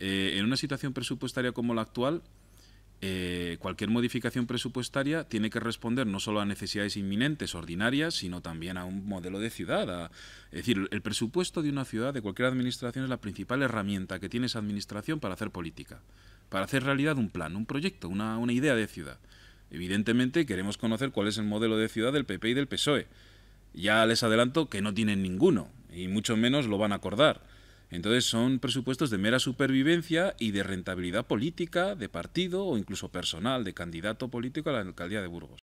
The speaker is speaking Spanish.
Eh, en una situación presupuestaria como la actual, eh, cualquier modificación presupuestaria tiene que responder no solo a necesidades inminentes, ordinarias, sino también a un modelo de ciudad. A, es decir, el presupuesto de una ciudad, de cualquier administración, es la principal herramienta que tiene esa administración para hacer política, para hacer realidad un plan, un proyecto, una idea de ciudad. Evidentemente queremos conocer cuál es el modelo de ciudad del PP y del PSOE. Ya les adelanto que no tienen ninguno, y mucho menos lo van a acordar. Entonces son presupuestos de mera supervivencia y de rentabilidad política, de partido o incluso personal, de candidato político a la alcaldía de Burgos.